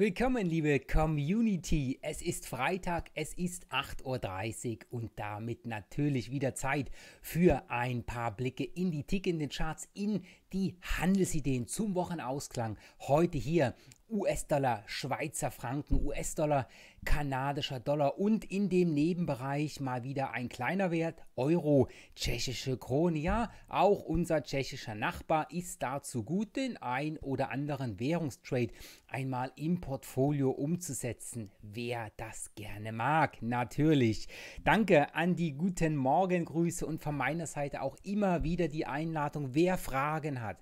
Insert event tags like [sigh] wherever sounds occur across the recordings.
Willkommen, liebe Community. Es ist Freitag, es ist 8.30 Uhr und damit natürlich wieder Zeit für ein paar Blicke in die tickenden Charts, in die Handelsideen zum Wochenausklang. Heute hier US-Dollar, Schweizer Franken, US-Dollar, kanadischer Dollar und in dem Nebenbereich mal wieder ein kleiner Wert, Euro, tschechische Krone. Ja, auch unser tschechischer Nachbar ist dazu gut, den ein oder anderen Währungstrade einmal im Portfolio umzusetzen, wer das gerne mag, natürlich. Danke an die guten Morgengrüße und von meiner Seite auch immer wieder die Einladung, wer Fragen hat.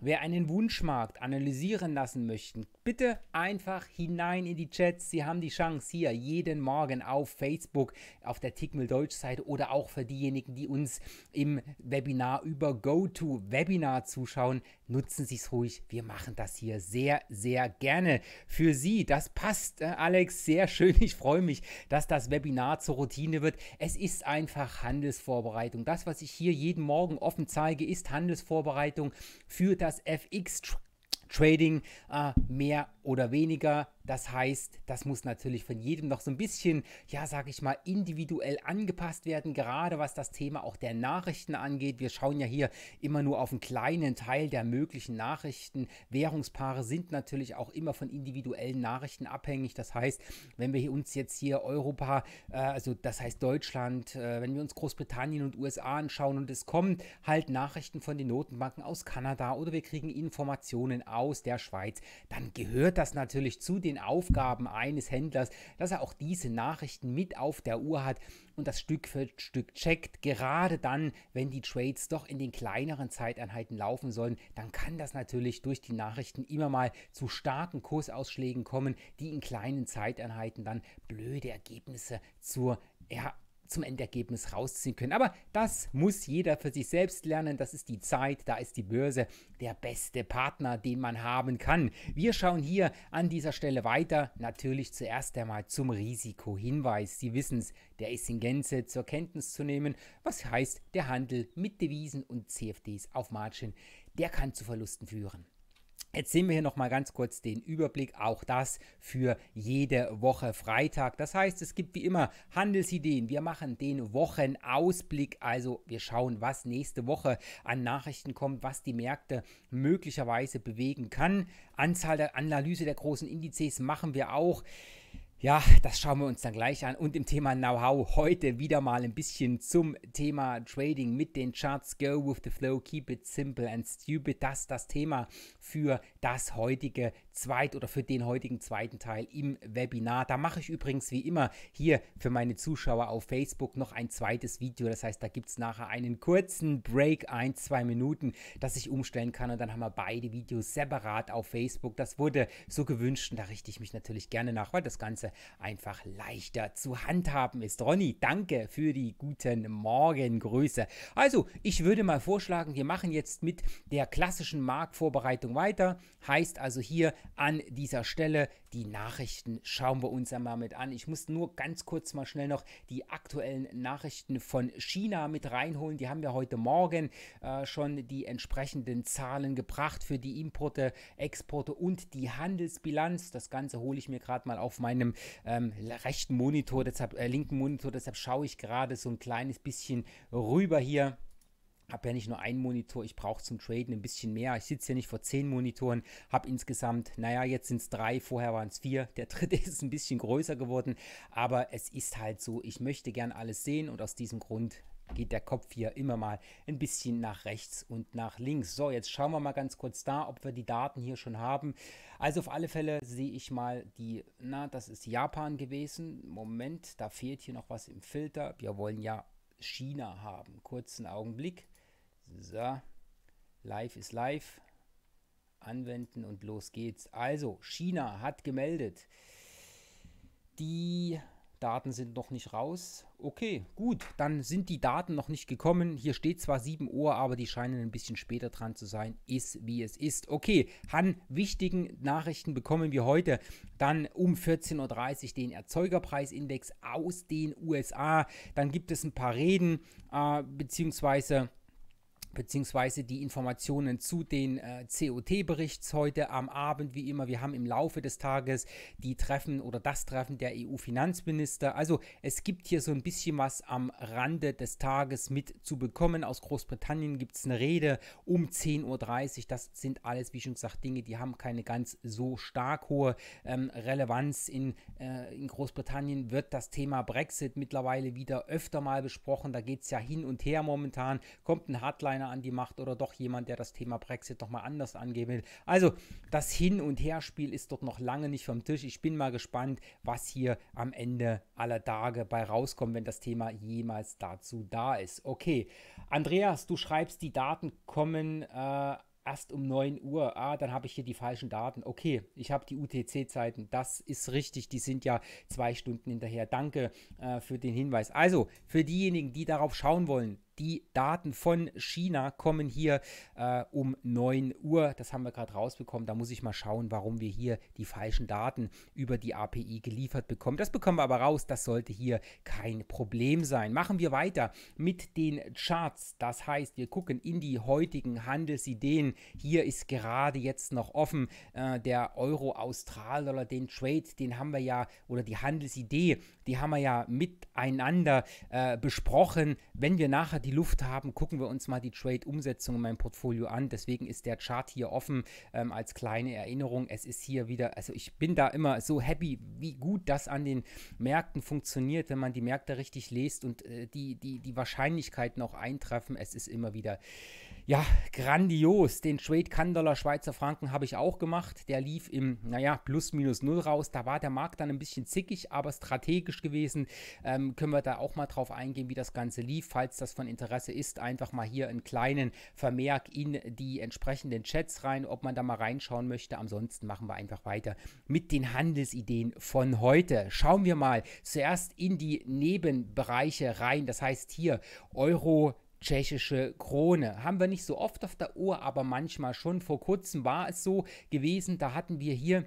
Wer einen Wunschmarkt analysieren lassen möchten, bitte einfach hinein in die Chats. Sie haben die Chance hier jeden Morgen auf Facebook, auf der Tickmill Deutsch Seite oder auch für diejenigen, die uns im Webinar über GoToWebinar zuschauen, nutzen Sie es ruhig. Wir machen das hier sehr, sehr gerne für Sie. Das passt, äh, Alex, sehr schön. Ich freue mich, dass das Webinar zur Routine wird. Es ist einfach Handelsvorbereitung. Das, was ich hier jeden Morgen offen zeige, ist Handelsvorbereitung für das fx trade Trading äh, mehr oder weniger das heißt, das muss natürlich von jedem noch so ein bisschen, ja, sag ich mal, individuell angepasst werden, gerade was das Thema auch der Nachrichten angeht. Wir schauen ja hier immer nur auf einen kleinen Teil der möglichen Nachrichten. Währungspaare sind natürlich auch immer von individuellen Nachrichten abhängig. Das heißt, wenn wir uns jetzt hier Europa, äh, also das heißt Deutschland, äh, wenn wir uns Großbritannien und USA anschauen und es kommen halt Nachrichten von den Notenbanken aus Kanada oder wir kriegen Informationen aus der Schweiz, dann gehört das natürlich zu den den Aufgaben eines Händlers, dass er auch diese Nachrichten mit auf der Uhr hat und das Stück für Stück checkt. Gerade dann, wenn die Trades doch in den kleineren Zeiteinheiten laufen sollen, dann kann das natürlich durch die Nachrichten immer mal zu starken Kursausschlägen kommen, die in kleinen Zeiteinheiten dann blöde Ergebnisse zur ja, zum Endergebnis rausziehen können. Aber das muss jeder für sich selbst lernen. Das ist die Zeit, da ist die Börse der beste Partner, den man haben kann. Wir schauen hier an dieser Stelle weiter. Natürlich zuerst einmal zum Risikohinweis. Sie wissen es, der ist in Gänze zur Kenntnis zu nehmen. Was heißt, der Handel mit Devisen und CFDs auf Margin, der kann zu Verlusten führen. Jetzt sehen wir hier nochmal ganz kurz den Überblick, auch das für jede Woche Freitag. Das heißt, es gibt wie immer Handelsideen. Wir machen den Wochenausblick, also wir schauen, was nächste Woche an Nachrichten kommt, was die Märkte möglicherweise bewegen kann. Anzahl der Analyse der großen Indizes machen wir auch. Ja, das schauen wir uns dann gleich an. Und im Thema Know-how heute wieder mal ein bisschen zum Thema Trading mit den Charts. Go with the flow, keep it simple and stupid. Das ist das Thema für das heutige Zweit- oder für den heutigen zweiten Teil im Webinar. Da mache ich übrigens wie immer hier für meine Zuschauer auf Facebook noch ein zweites Video. Das heißt, da gibt es nachher einen kurzen Break, ein, zwei Minuten, dass ich umstellen kann und dann haben wir beide Videos separat auf Facebook. Das wurde so gewünscht und da richte ich mich natürlich gerne nach, weil das Ganze einfach leichter zu handhaben ist. Ronny, danke für die guten Morgengrüße. Also, ich würde mal vorschlagen, wir machen jetzt mit der klassischen Marktvorbereitung weiter. Heißt also hier an dieser Stelle. Die Nachrichten schauen wir uns einmal mit an. Ich muss nur ganz kurz mal schnell noch die aktuellen Nachrichten von China mit reinholen. Die haben wir heute Morgen äh, schon die entsprechenden Zahlen gebracht für die Importe, Exporte und die Handelsbilanz. Das Ganze hole ich mir gerade mal auf meinem ähm, rechten Monitor, deshalb, äh, linken Monitor, deshalb schaue ich gerade so ein kleines bisschen rüber hier habe ja nicht nur einen Monitor, ich brauche zum Traden ein bisschen mehr. Ich sitze ja nicht vor zehn Monitoren, habe insgesamt, naja, jetzt sind es drei, vorher waren es vier. Der [laughs] dritte ist ein bisschen größer geworden, aber es ist halt so, ich möchte gern alles sehen und aus diesem Grund geht der Kopf hier immer mal ein bisschen nach rechts und nach links. So, jetzt schauen wir mal ganz kurz da, ob wir die Daten hier schon haben. Also auf alle Fälle sehe ich mal die, na, das ist Japan gewesen. Moment, da fehlt hier noch was im Filter. Wir wollen ja China haben. Kurzen Augenblick. So, live ist live. Anwenden und los geht's. Also, China hat gemeldet. Die Daten sind noch nicht raus. Okay, gut, dann sind die Daten noch nicht gekommen. Hier steht zwar 7 Uhr, aber die scheinen ein bisschen später dran zu sein. Ist wie es ist. Okay, an wichtigen Nachrichten bekommen wir heute dann um 14.30 Uhr den Erzeugerpreisindex aus den USA. Dann gibt es ein paar Reden, äh, beziehungsweise beziehungsweise die Informationen zu den äh, COT-Berichts heute am Abend, wie immer. Wir haben im Laufe des Tages die Treffen oder das Treffen der EU-Finanzminister. Also es gibt hier so ein bisschen was am Rande des Tages mit zu bekommen. Aus Großbritannien gibt es eine Rede um 10.30 Uhr. Das sind alles, wie schon gesagt, Dinge, die haben keine ganz so stark hohe ähm, Relevanz. In, äh, in Großbritannien wird das Thema Brexit mittlerweile wieder öfter mal besprochen. Da geht es ja hin und her momentan. Kommt ein Hardliner einer an die Macht oder doch jemand, der das Thema Brexit nochmal anders angehen will. Also das Hin- und Herspiel ist dort noch lange nicht vom Tisch. Ich bin mal gespannt, was hier am Ende aller Tage bei rauskommt, wenn das Thema jemals dazu da ist. Okay, Andreas, du schreibst, die Daten kommen. Äh, erst um 9 Uhr, ah, dann habe ich hier die falschen Daten. Okay, ich habe die UTC-Zeiten, das ist richtig, die sind ja zwei Stunden hinterher. Danke äh, für den Hinweis. Also, für diejenigen, die darauf schauen wollen, die Daten von China kommen hier äh, um 9 Uhr. Das haben wir gerade rausbekommen. Da muss ich mal schauen, warum wir hier die falschen Daten über die API geliefert bekommen. Das bekommen wir aber raus. Das sollte hier kein Problem sein. Machen wir weiter mit den Charts. Das heißt, wir gucken in die heutigen Handelsideen. Hier ist gerade jetzt noch offen äh, der Euro austral dollar den Trade, den haben wir ja, oder die Handelsidee, die haben wir ja miteinander äh, besprochen. Wenn wir nachher die Luft haben, gucken wir uns mal die Trade-Umsetzung in meinem Portfolio an. Deswegen ist der Chart hier offen ähm, als kleine Erinnerung. Es ist hier wieder, also ich bin da immer so happy, wie gut das an den Märkten funktioniert, wenn man die Märkte richtig liest und äh, die, die, die Wahrscheinlichkeiten auch eintreffen. Es ist immer wieder ja, grandios. Den Trade Kandeler Schweizer Franken habe ich auch gemacht. Der lief im, naja, plus minus null raus. Da war der Markt dann ein bisschen zickig, aber strategisch gewesen. Ähm, können wir da auch mal drauf eingehen, wie das Ganze lief. Falls das von Interesse ist, einfach mal hier einen kleinen Vermerk in die entsprechenden Chats rein, ob man da mal reinschauen möchte. Ansonsten machen wir einfach weiter mit den Handelsideen von heute. Schauen wir mal zuerst in die Nebenbereiche rein. Das heißt hier Euro tschechische Krone. Haben wir nicht so oft auf der Uhr, aber manchmal schon. Vor kurzem war es so gewesen, da hatten wir hier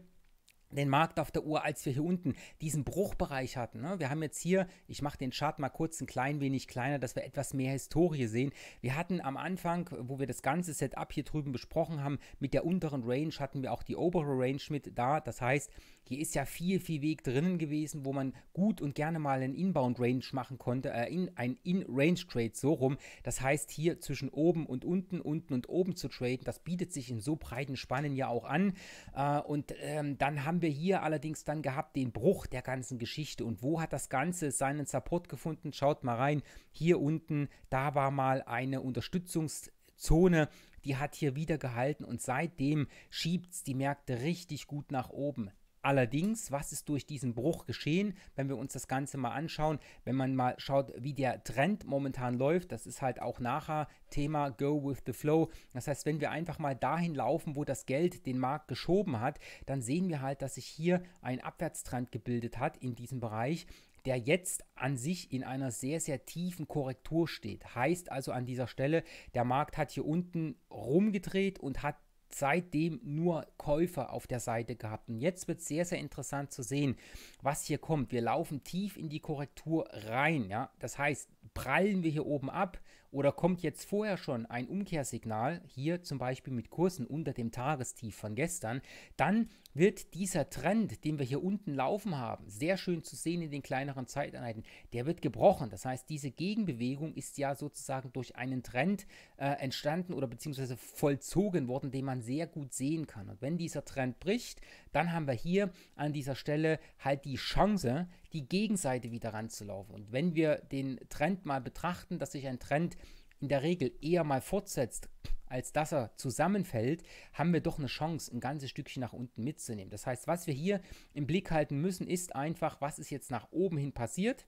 den Markt auf der Uhr, als wir hier unten diesen Bruchbereich hatten. Ne? Wir haben jetzt hier, ich mache den Chart mal kurz ein klein wenig kleiner, dass wir etwas mehr Historie sehen. Wir hatten am Anfang, wo wir das ganze Setup hier drüben besprochen haben, mit der unteren Range hatten wir auch die obere Range mit da. Das heißt, hier ist ja viel, viel Weg drinnen gewesen, wo man gut und gerne mal einen Inbound-Range machen konnte, äh, in, ein In-Range-Trade so rum. Das heißt, hier zwischen oben und unten, unten und oben zu traden, das bietet sich in so breiten Spannen ja auch an. Äh, und ähm, dann haben wir hier allerdings dann gehabt den Bruch der ganzen Geschichte. Und wo hat das Ganze seinen Support gefunden? Schaut mal rein. Hier unten, da war mal eine Unterstützungs- Zone, die hat hier wieder gehalten und seitdem schiebt es die Märkte richtig gut nach oben. Allerdings, was ist durch diesen Bruch geschehen, wenn wir uns das Ganze mal anschauen, wenn man mal schaut, wie der Trend momentan läuft, das ist halt auch nachher Thema Go with the Flow. Das heißt, wenn wir einfach mal dahin laufen, wo das Geld den Markt geschoben hat, dann sehen wir halt, dass sich hier ein Abwärtstrend gebildet hat in diesem Bereich der jetzt an sich in einer sehr, sehr tiefen Korrektur steht. Heißt also an dieser Stelle, der Markt hat hier unten rumgedreht und hat seitdem nur Käufer auf der Seite gehabt. Und jetzt wird es sehr, sehr interessant zu sehen, was hier kommt. Wir laufen tief in die Korrektur rein. Ja? Das heißt, prallen wir hier oben ab, oder kommt jetzt vorher schon ein Umkehrsignal, hier zum Beispiel mit Kursen unter dem Tagestief von gestern, dann wird dieser Trend, den wir hier unten laufen haben, sehr schön zu sehen in den kleineren Zeiteinheiten, der wird gebrochen. Das heißt, diese Gegenbewegung ist ja sozusagen durch einen Trend äh, entstanden oder beziehungsweise vollzogen worden, den man sehr gut sehen kann. Und wenn dieser Trend bricht, dann haben wir hier an dieser Stelle halt die Chance, die Gegenseite wieder ranzulaufen. Und wenn wir den Trend mal betrachten, dass sich ein Trend in der Regel eher mal fortsetzt, als dass er zusammenfällt, haben wir doch eine Chance, ein ganzes Stückchen nach unten mitzunehmen. Das heißt, was wir hier im Blick halten müssen, ist einfach, was ist jetzt nach oben hin passiert.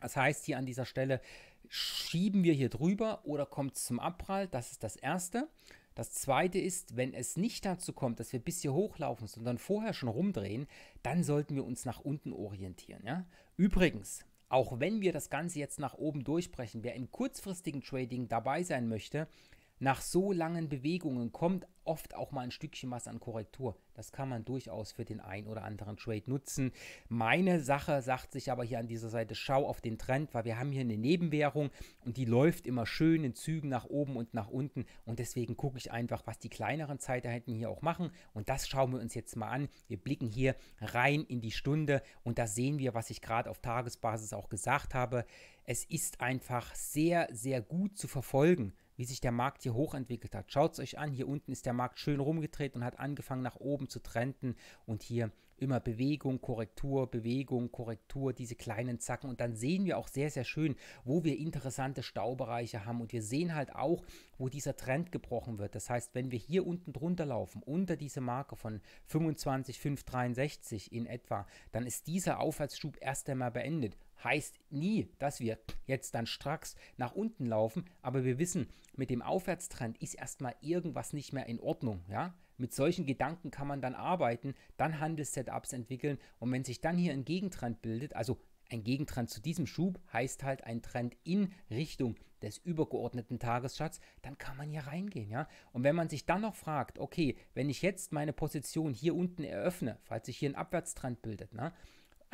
Das heißt, hier an dieser Stelle schieben wir hier drüber oder kommt es zum Abprall. Das ist das Erste. Das zweite ist, wenn es nicht dazu kommt, dass wir bis hier hochlaufen, sondern vorher schon rumdrehen, dann sollten wir uns nach unten orientieren. Ja? Übrigens, auch wenn wir das Ganze jetzt nach oben durchbrechen, wer im kurzfristigen Trading dabei sein möchte, nach so langen Bewegungen kommt oft auch mal ein Stückchen was an Korrektur. Das kann man durchaus für den ein oder anderen Trade nutzen. Meine Sache sagt sich aber hier an dieser Seite, schau auf den Trend, weil wir haben hier eine Nebenwährung und die läuft immer schön in Zügen nach oben und nach unten und deswegen gucke ich einfach, was die kleineren Zeiteinheiten hier auch machen und das schauen wir uns jetzt mal an. Wir blicken hier rein in die Stunde und da sehen wir, was ich gerade auf Tagesbasis auch gesagt habe. Es ist einfach sehr, sehr gut zu verfolgen wie sich der Markt hier hochentwickelt hat. Schaut es euch an, hier unten ist der Markt schön rumgedreht und hat angefangen nach oben zu trenden und hier immer Bewegung, Korrektur, Bewegung, Korrektur, diese kleinen Zacken und dann sehen wir auch sehr, sehr schön, wo wir interessante Staubereiche haben und wir sehen halt auch, wo dieser Trend gebrochen wird. Das heißt, wenn wir hier unten drunter laufen, unter diese Marke von 25,563 in etwa, dann ist dieser Aufwärtsschub erst einmal beendet heißt nie, dass wir jetzt dann stracks nach unten laufen, aber wir wissen, mit dem Aufwärtstrend ist erstmal irgendwas nicht mehr in Ordnung, ja? Mit solchen Gedanken kann man dann arbeiten, dann Handelssetups entwickeln und wenn sich dann hier ein Gegentrend bildet, also ein Gegentrend zu diesem Schub heißt halt ein Trend in Richtung des übergeordneten Tagesschatzes, dann kann man hier reingehen, ja? Und wenn man sich dann noch fragt, okay, wenn ich jetzt meine Position hier unten eröffne, falls sich hier ein Abwärtstrend bildet, ne?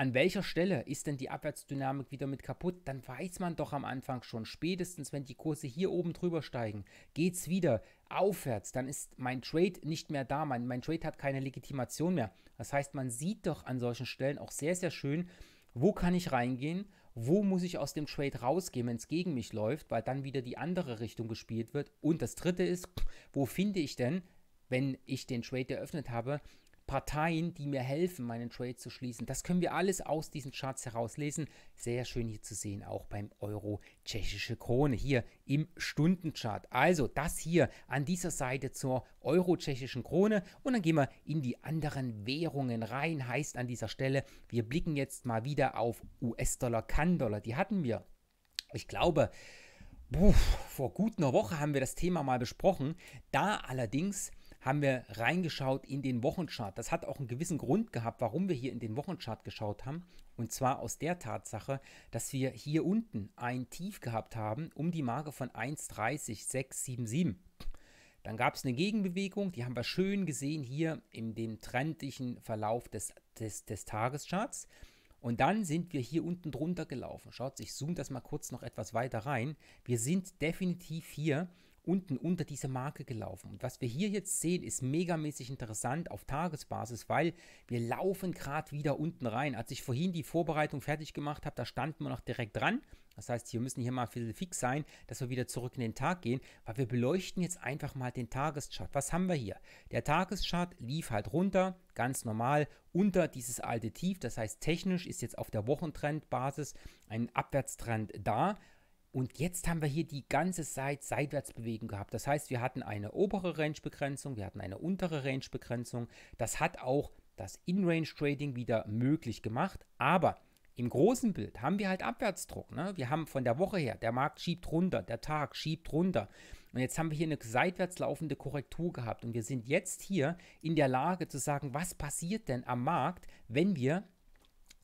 an welcher Stelle ist denn die Abwärtsdynamik wieder mit kaputt, dann weiß man doch am Anfang schon, spätestens wenn die Kurse hier oben drüber steigen, geht es wieder aufwärts, dann ist mein Trade nicht mehr da, mein, mein Trade hat keine Legitimation mehr. Das heißt, man sieht doch an solchen Stellen auch sehr, sehr schön, wo kann ich reingehen, wo muss ich aus dem Trade rausgehen, wenn es gegen mich läuft, weil dann wieder die andere Richtung gespielt wird. Und das Dritte ist, wo finde ich denn, wenn ich den Trade eröffnet habe, Parteien, die mir helfen, meinen Trade zu schließen. Das können wir alles aus diesen Charts herauslesen. Sehr schön hier zu sehen, auch beim Euro tschechische Krone hier im Stundenchart. Also das hier an dieser Seite zur Euro tschechischen Krone und dann gehen wir in die anderen Währungen rein. Heißt an dieser Stelle, wir blicken jetzt mal wieder auf US-Dollar, Kann-Dollar. Die hatten wir, ich glaube, Puh, vor gut einer Woche haben wir das Thema mal besprochen. Da allerdings haben wir reingeschaut in den Wochenchart. Das hat auch einen gewissen Grund gehabt, warum wir hier in den Wochenchart geschaut haben. Und zwar aus der Tatsache, dass wir hier unten ein Tief gehabt haben um die Marke von 1,30677. Dann gab es eine Gegenbewegung, die haben wir schön gesehen hier in dem trendlichen Verlauf des, des, des Tagescharts. Und dann sind wir hier unten drunter gelaufen. Schaut, ich zoome das mal kurz noch etwas weiter rein. Wir sind definitiv hier unten unter diese Marke gelaufen. Und was wir hier jetzt sehen, ist megamäßig interessant auf Tagesbasis, weil wir laufen gerade wieder unten rein. Als ich vorhin die Vorbereitung fertig gemacht habe, da standen wir noch direkt dran. Das heißt, wir müssen hier mal fix sein, dass wir wieder zurück in den Tag gehen, weil wir beleuchten jetzt einfach mal den Tageschart. Was haben wir hier? Der Tageschart lief halt runter, ganz normal, unter dieses alte Tief. Das heißt, technisch ist jetzt auf der Wochentrendbasis ein Abwärtstrend da. Und jetzt haben wir hier die ganze Zeit Seitwärtsbewegung gehabt. Das heißt, wir hatten eine obere Range-Begrenzung, wir hatten eine untere Range-Begrenzung. Das hat auch das In-Range-Trading wieder möglich gemacht. Aber im großen Bild haben wir halt Abwärtsdruck. Ne? Wir haben von der Woche her, der Markt schiebt runter, der Tag schiebt runter. Und jetzt haben wir hier eine seitwärts laufende Korrektur gehabt. Und wir sind jetzt hier in der Lage zu sagen, was passiert denn am Markt, wenn wir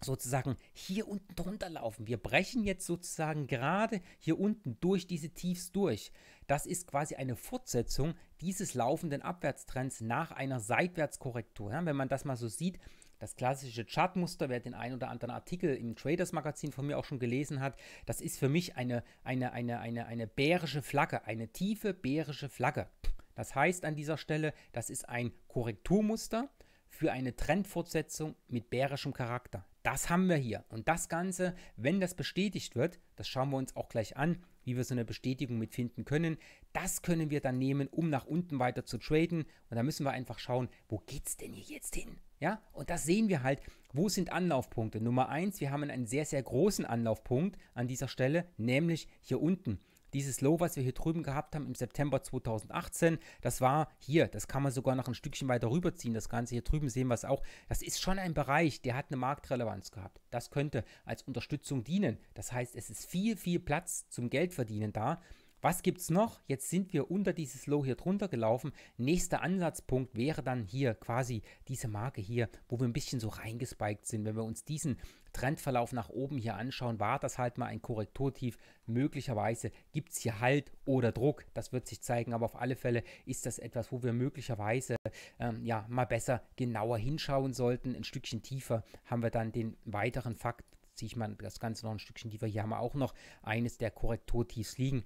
sozusagen hier unten drunter laufen. Wir brechen jetzt sozusagen gerade hier unten durch diese Tiefs durch. Das ist quasi eine Fortsetzung dieses laufenden Abwärtstrends nach einer Seitwärtskorrektur. Ja, wenn man das mal so sieht, das klassische Chartmuster, wer den einen oder anderen Artikel im Traders Magazin von mir auch schon gelesen hat, das ist für mich eine, eine, eine, eine, eine bärische Flagge, eine tiefe bärische Flagge. Das heißt an dieser Stelle, das ist ein Korrekturmuster für eine Trendfortsetzung mit bärischem Charakter. Das haben wir hier. Und das Ganze, wenn das bestätigt wird, das schauen wir uns auch gleich an, wie wir so eine Bestätigung mitfinden können. Das können wir dann nehmen, um nach unten weiter zu traden. Und da müssen wir einfach schauen, wo geht es denn hier jetzt hin? Ja, und das sehen wir halt. Wo sind Anlaufpunkte? Nummer eins, wir haben einen sehr, sehr großen Anlaufpunkt an dieser Stelle, nämlich hier unten dieses Low, was wir hier drüben gehabt haben im September 2018, das war hier, das kann man sogar noch ein Stückchen weiter rüberziehen, das Ganze hier drüben sehen wir es auch, das ist schon ein Bereich, der hat eine Marktrelevanz gehabt. Das könnte als Unterstützung dienen. Das heißt, es ist viel, viel Platz zum Geldverdienen da. Was gibt es noch? Jetzt sind wir unter dieses Low hier drunter gelaufen. Nächster Ansatzpunkt wäre dann hier quasi diese Marke hier, wo wir ein bisschen so reingespiked sind. Wenn wir uns diesen Trendverlauf nach oben hier anschauen, war das halt mal ein Korrekturtief. Möglicherweise gibt es hier Halt oder Druck, das wird sich zeigen, aber auf alle Fälle ist das etwas, wo wir möglicherweise ähm, ja mal besser genauer hinschauen sollten. Ein Stückchen tiefer haben wir dann den weiteren Fakt, ziehe ich mal das Ganze noch ein Stückchen tiefer. Hier haben wir auch noch eines der Korrekturtiefs liegen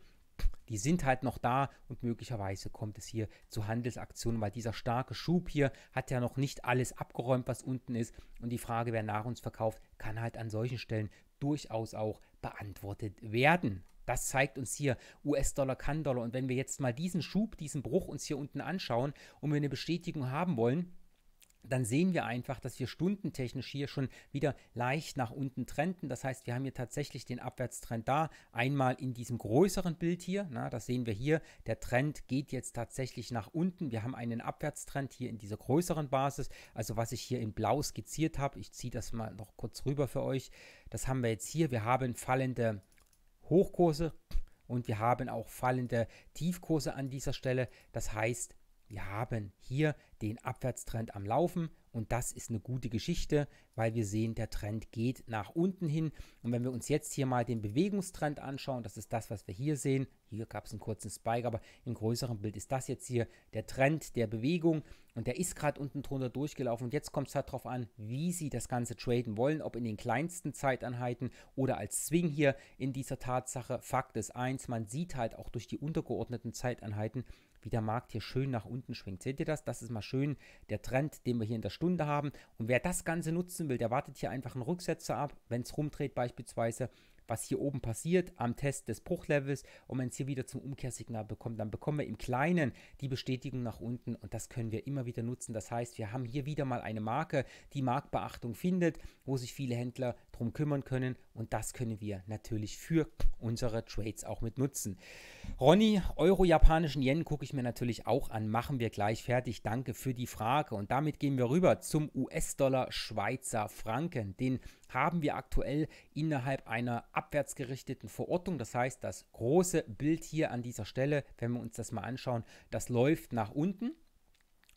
die sind halt noch da und möglicherweise kommt es hier zu Handelsaktionen, weil dieser starke Schub hier hat ja noch nicht alles abgeräumt, was unten ist. Und die Frage, wer nach uns verkauft, kann halt an solchen Stellen durchaus auch beantwortet werden. Das zeigt uns hier US-Dollar, Kann-Dollar. Und wenn wir jetzt mal diesen Schub, diesen Bruch uns hier unten anschauen und wir eine Bestätigung haben wollen, dann sehen wir einfach, dass wir stundentechnisch hier schon wieder leicht nach unten trenden. Das heißt, wir haben hier tatsächlich den Abwärtstrend da. Einmal in diesem größeren Bild hier, na, das sehen wir hier, der Trend geht jetzt tatsächlich nach unten. Wir haben einen Abwärtstrend hier in dieser größeren Basis. Also was ich hier in blau skizziert habe, ich ziehe das mal noch kurz rüber für euch. Das haben wir jetzt hier. Wir haben fallende Hochkurse und wir haben auch fallende Tiefkurse an dieser Stelle. Das heißt, wir haben hier den Abwärtstrend am Laufen und das ist eine gute Geschichte, weil wir sehen, der Trend geht nach unten hin und wenn wir uns jetzt hier mal den Bewegungstrend anschauen, das ist das, was wir hier sehen, hier gab es einen kurzen Spike, aber im größeren Bild ist das jetzt hier der Trend der Bewegung und der ist gerade unten drunter durchgelaufen und jetzt kommt es halt darauf an, wie Sie das Ganze traden wollen, ob in den kleinsten Zeiteinheiten oder als Swing hier in dieser Tatsache. Fakt ist eins, man sieht halt auch durch die untergeordneten Zeiteinheiten, wie der Markt hier schön nach unten schwingt. Seht ihr das? Das ist mal schön der Trend, den wir hier in der Stunde haben. Und wer das Ganze nutzen will, der wartet hier einfach einen Rücksetzer ab, wenn es rumdreht beispielsweise was hier oben passiert am Test des Bruchlevels und wenn es hier wieder zum Umkehrsignal bekommt, dann bekommen wir im Kleinen die Bestätigung nach unten und das können wir immer wieder nutzen. Das heißt, wir haben hier wieder mal eine Marke, die Marktbeachtung findet, wo sich viele Händler drum kümmern können und das können wir natürlich für unsere Trades auch mit nutzen. Ronny, Euro, japanischen Yen gucke ich mir natürlich auch an, machen wir gleich fertig. Danke für die Frage und damit gehen wir rüber zum US-Dollar Schweizer Franken, den haben wir aktuell innerhalb einer abwärtsgerichteten Verortung. Das heißt, das große Bild hier an dieser Stelle, wenn wir uns das mal anschauen, das läuft nach unten.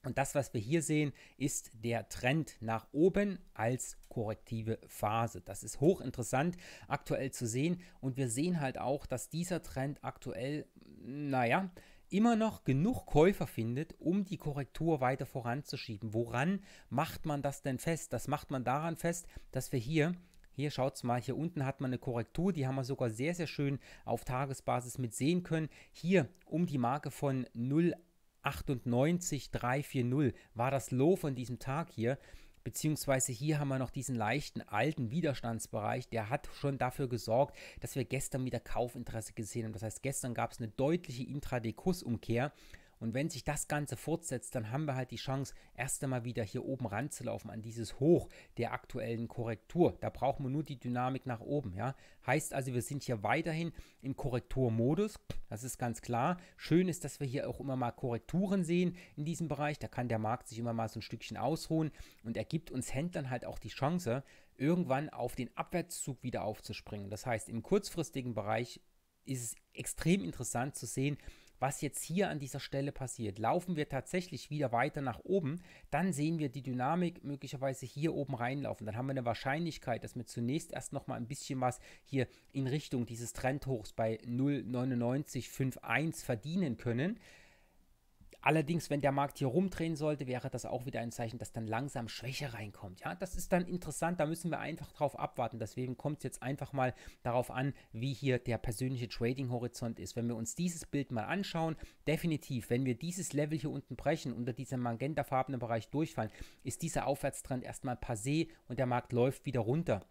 Und das, was wir hier sehen, ist der Trend nach oben als korrektive Phase. Das ist hochinteressant aktuell zu sehen. Und wir sehen halt auch, dass dieser Trend aktuell, naja, immer noch genug Käufer findet, um die Korrektur weiter voranzuschieben. Woran macht man das denn fest? Das macht man daran fest, dass wir hier hier schaut es mal, hier unten hat man eine Korrektur, die haben wir sogar sehr, sehr schön auf Tagesbasis mit sehen können. Hier um die Marke von 0,98,340 war das Low von diesem Tag hier. Beziehungsweise hier haben wir noch diesen leichten alten Widerstandsbereich, der hat schon dafür gesorgt, dass wir gestern wieder Kaufinteresse gesehen haben. Das heißt, gestern gab es eine deutliche Intraday-Kursumkehr. Und wenn sich das Ganze fortsetzt, dann haben wir halt die Chance, erst einmal wieder hier oben ranzulaufen an dieses Hoch der aktuellen Korrektur. Da brauchen wir nur die Dynamik nach oben. Ja? Heißt also, wir sind hier weiterhin im Korrekturmodus. Das ist ganz klar. Schön ist, dass wir hier auch immer mal Korrekturen sehen in diesem Bereich. Da kann der Markt sich immer mal so ein Stückchen ausruhen und er gibt uns Händlern halt auch die Chance, irgendwann auf den Abwärtszug wieder aufzuspringen. Das heißt, im kurzfristigen Bereich ist es extrem interessant zu sehen, was jetzt hier an dieser Stelle passiert. Laufen wir tatsächlich wieder weiter nach oben, dann sehen wir die Dynamik möglicherweise hier oben reinlaufen. Dann haben wir eine Wahrscheinlichkeit, dass wir zunächst erst nochmal ein bisschen was hier in Richtung dieses Trendhochs bei 0,9951 verdienen können. Allerdings, wenn der Markt hier rumdrehen sollte, wäre das auch wieder ein Zeichen, dass dann langsam Schwäche reinkommt. Ja, das ist dann interessant, da müssen wir einfach drauf abwarten. Deswegen kommt es jetzt einfach mal darauf an, wie hier der persönliche Trading-Horizont ist. Wenn wir uns dieses Bild mal anschauen, definitiv, wenn wir dieses Level hier unten brechen, unter diesem magentafarbenen Bereich durchfallen, ist dieser Aufwärtstrend erstmal passé und der Markt läuft wieder runter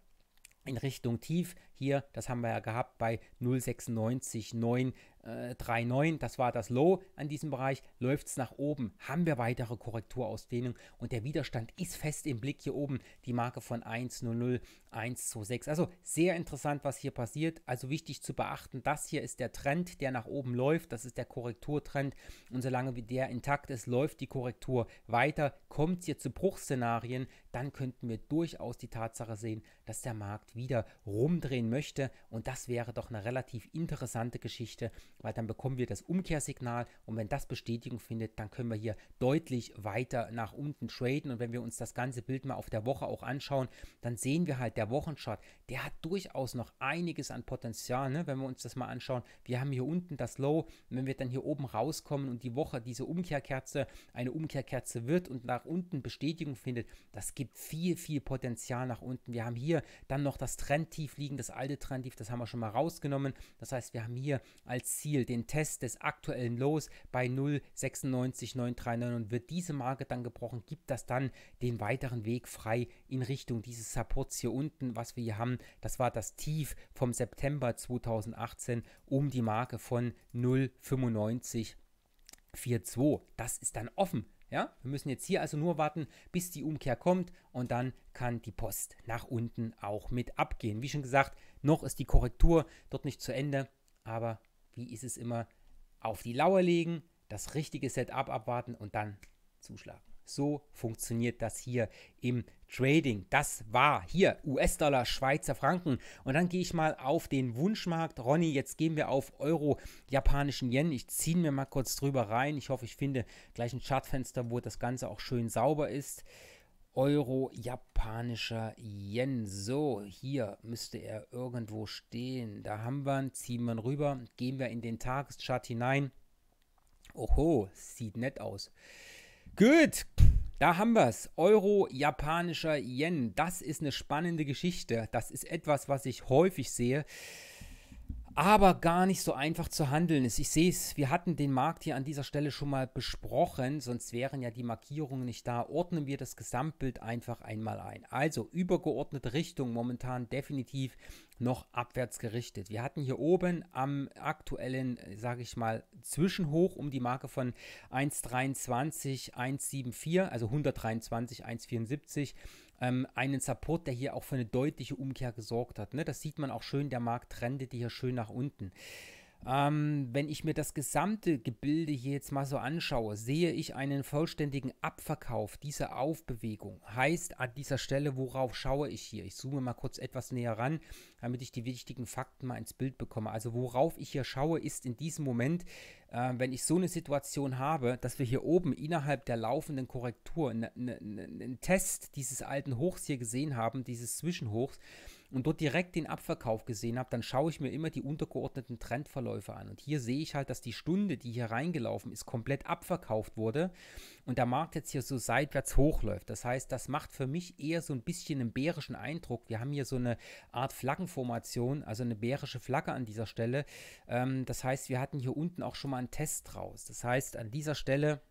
in Richtung Tief. Hier, das haben wir ja gehabt bei 0,96,9 äh, 3,9, das war das Low an diesem Bereich, läuft es nach oben, haben wir weitere Korrekturausdehnung und der Widerstand ist fest im Blick hier oben, die Marke von 1,00, 1,26. Also sehr interessant, was hier passiert. Also wichtig zu beachten, das hier ist der Trend, der nach oben läuft, das ist der Korrekturtrend und solange der intakt ist, läuft die Korrektur weiter. Kommt es hier zu Bruchszenarien, dann könnten wir durchaus die Tatsache sehen, dass der Markt wieder rumdrehen möchte und das wäre doch eine relativ interessante Geschichte, weil dann bekommen wir das Umkehrsignal und wenn das Bestätigung findet, dann können wir hier deutlich weiter nach unten traden und wenn wir uns das ganze Bild mal auf der Woche auch anschauen, dann sehen wir halt, der Wochenchart, der hat durchaus noch einiges an Potenzial, ne? wenn wir uns das mal anschauen. Wir haben hier unten das Low und wenn wir dann hier oben rauskommen und die Woche diese Umkehrkerze eine Umkehrkerze wird und nach unten Bestätigung findet, das gibt viel, viel Potenzial nach unten. Wir haben hier dann noch das Trendtief liegen, das alte Trendtief, das haben wir schon mal rausgenommen. Das heißt, wir haben hier als Ziel Spiel den Test des aktuellen Lows bei 0,96939 und wird diese Marke dann gebrochen, gibt das dann den weiteren Weg frei in Richtung dieses Supports hier unten, was wir hier haben. Das war das Tief vom September 2018 um die Marke von 0,9542. Das ist dann offen. Ja, wir müssen jetzt hier also nur warten, bis die Umkehr kommt und dann kann die Post nach unten auch mit abgehen. Wie schon gesagt, noch ist die Korrektur dort nicht zu Ende, aber wie ist es immer, auf die Lauer legen, das richtige Setup abwarten und dann zuschlagen. So funktioniert das hier im Trading. Das war hier US-Dollar, Schweizer Franken. Und dann gehe ich mal auf den Wunschmarkt. Ronny, jetzt gehen wir auf Euro, japanischen Yen. Ich ziehe mir mal kurz drüber rein. Ich hoffe, ich finde gleich ein Chartfenster, wo das Ganze auch schön sauber ist. Euro japanischer Yen. So, hier müsste er irgendwo stehen. Da haben wir ihn, ziehen wir ihn rüber, gehen wir in den Tageschart hinein. Oho, sieht nett aus. Gut, da haben wir es. Euro japanischer Yen. Das ist eine spannende Geschichte. Das ist etwas, was ich häufig sehe aber gar nicht so einfach zu handeln ist. Ich sehe es, wir hatten den Markt hier an dieser Stelle schon mal besprochen, sonst wären ja die Markierungen nicht da. Ordnen wir das Gesamtbild einfach einmal ein. Also übergeordnete Richtung momentan definitiv noch abwärts gerichtet. Wir hatten hier oben am aktuellen, sage ich mal, Zwischenhoch um die Marke von 1,23, 1,74, also 123, 1,74 ähm, einen Support, der hier auch für eine deutliche Umkehr gesorgt hat. Ne? Das sieht man auch schön, der Markt trendet hier schön nach unten. Ähm, wenn ich mir das gesamte Gebilde hier jetzt mal so anschaue, sehe ich einen vollständigen Abverkauf dieser Aufbewegung. Heißt an dieser Stelle, worauf schaue ich hier? Ich zoome mal kurz etwas näher ran, damit ich die wichtigen Fakten mal ins Bild bekomme. Also worauf ich hier schaue, ist in diesem Moment, äh, wenn ich so eine Situation habe, dass wir hier oben innerhalb der laufenden Korrektur einen ne, ne, ne Test dieses alten Hochs hier gesehen haben, dieses Zwischenhochs, und dort direkt den Abverkauf gesehen habe, dann schaue ich mir immer die untergeordneten Trendverläufe an. Und hier sehe ich halt, dass die Stunde, die hier reingelaufen ist, komplett abverkauft wurde und der Markt jetzt hier so seitwärts hochläuft. Das heißt, das macht für mich eher so ein bisschen einen bärischen Eindruck. Wir haben hier so eine Art Flaggenformation, also eine bärische Flagge an dieser Stelle. Ähm, das heißt, wir hatten hier unten auch schon mal einen Test draus. Das heißt, an dieser Stelle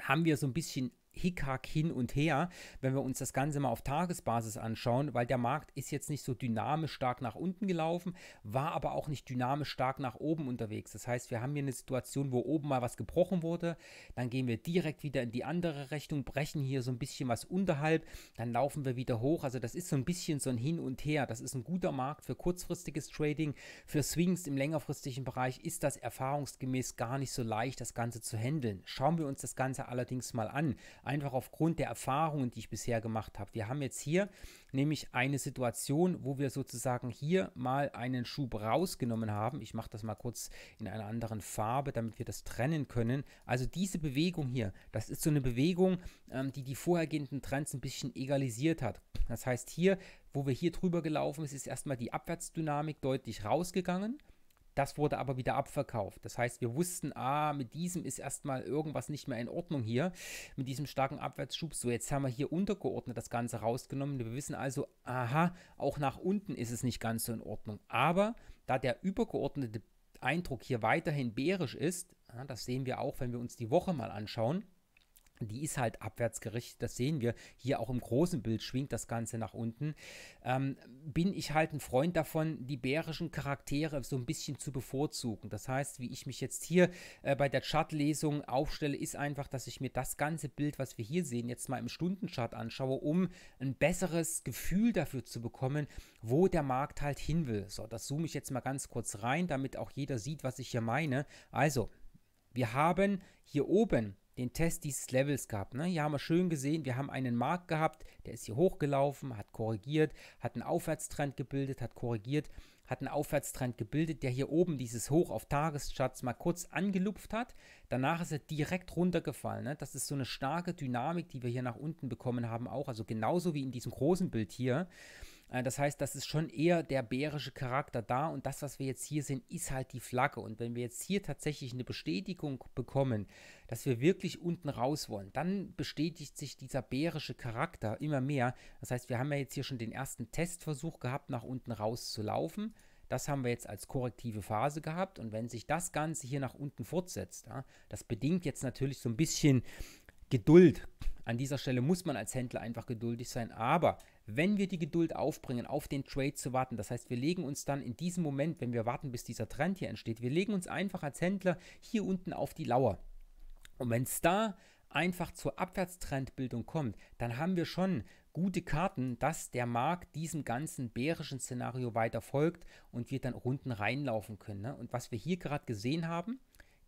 haben wir so ein bisschen Hickhack hin und her, wenn wir uns das Ganze mal auf Tagesbasis anschauen, weil der Markt ist jetzt nicht so dynamisch stark nach unten gelaufen, war aber auch nicht dynamisch stark nach oben unterwegs. Das heißt, wir haben hier eine Situation, wo oben mal was gebrochen wurde, dann gehen wir direkt wieder in die andere Richtung, brechen hier so ein bisschen was unterhalb, dann laufen wir wieder hoch. Also das ist so ein bisschen so ein Hin und Her. Das ist ein guter Markt für kurzfristiges Trading, für Swings im längerfristigen Bereich ist das erfahrungsgemäß gar nicht so leicht, das Ganze zu handeln. Schauen wir uns das Ganze allerdings mal an einfach aufgrund der Erfahrungen, die ich bisher gemacht habe. Wir haben jetzt hier nämlich eine Situation, wo wir sozusagen hier mal einen Schub rausgenommen haben. Ich mache das mal kurz in einer anderen Farbe, damit wir das trennen können. Also diese Bewegung hier, das ist so eine Bewegung, ähm, die die vorhergehenden Trends ein bisschen egalisiert hat. Das heißt hier, wo wir hier drüber gelaufen sind, ist erstmal die Abwärtsdynamik deutlich rausgegangen. Das wurde aber wieder abverkauft. Das heißt, wir wussten, ah, mit diesem ist erstmal irgendwas nicht mehr in Ordnung hier, mit diesem starken Abwärtsschub. So, jetzt haben wir hier untergeordnet das Ganze rausgenommen. Wir wissen also, aha, auch nach unten ist es nicht ganz so in Ordnung. Aber da der übergeordnete Eindruck hier weiterhin bärisch ist, ah, das sehen wir auch, wenn wir uns die Woche mal anschauen, die ist halt abwärts gerichtet, das sehen wir. Hier auch im großen Bild schwingt das Ganze nach unten. Ähm, bin ich halt ein Freund davon, die bärischen Charaktere so ein bisschen zu bevorzugen. Das heißt, wie ich mich jetzt hier äh, bei der Chartlesung aufstelle, ist einfach, dass ich mir das ganze Bild, was wir hier sehen, jetzt mal im Stundenchart anschaue, um ein besseres Gefühl dafür zu bekommen, wo der Markt halt hin will. So, das zoome ich jetzt mal ganz kurz rein, damit auch jeder sieht, was ich hier meine. Also, wir haben hier oben den Test dieses Levels gehabt. Ne? Hier haben wir schön gesehen, wir haben einen Markt gehabt, der ist hier hochgelaufen, hat korrigiert, hat einen Aufwärtstrend gebildet, hat korrigiert, hat einen Aufwärtstrend gebildet, der hier oben dieses Hoch auf Tagesschatz mal kurz angelupft hat. Danach ist er direkt runtergefallen. Ne? Das ist so eine starke Dynamik, die wir hier nach unten bekommen haben auch. Also genauso wie in diesem großen Bild hier. Äh, das heißt, das ist schon eher der bärische Charakter da und das, was wir jetzt hier sehen, ist halt die Flagge. Und wenn wir jetzt hier tatsächlich eine Bestätigung bekommen, dass wir wirklich unten raus wollen, dann bestätigt sich dieser bärische Charakter immer mehr. Das heißt, wir haben ja jetzt hier schon den ersten Testversuch gehabt, nach unten raus zu laufen. Das haben wir jetzt als korrektive Phase gehabt. Und wenn sich das Ganze hier nach unten fortsetzt, das bedingt jetzt natürlich so ein bisschen Geduld. An dieser Stelle muss man als Händler einfach geduldig sein, aber wenn wir die Geduld aufbringen, auf den Trade zu warten, das heißt, wir legen uns dann in diesem Moment, wenn wir warten, bis dieser Trend hier entsteht, wir legen uns einfach als Händler hier unten auf die Lauer. Und wenn es da einfach zur Abwärtstrendbildung kommt, dann haben wir schon gute Karten, dass der Markt diesem ganzen bärischen Szenario weiter folgt und wir dann unten reinlaufen können. Ne? Und was wir hier gerade gesehen haben,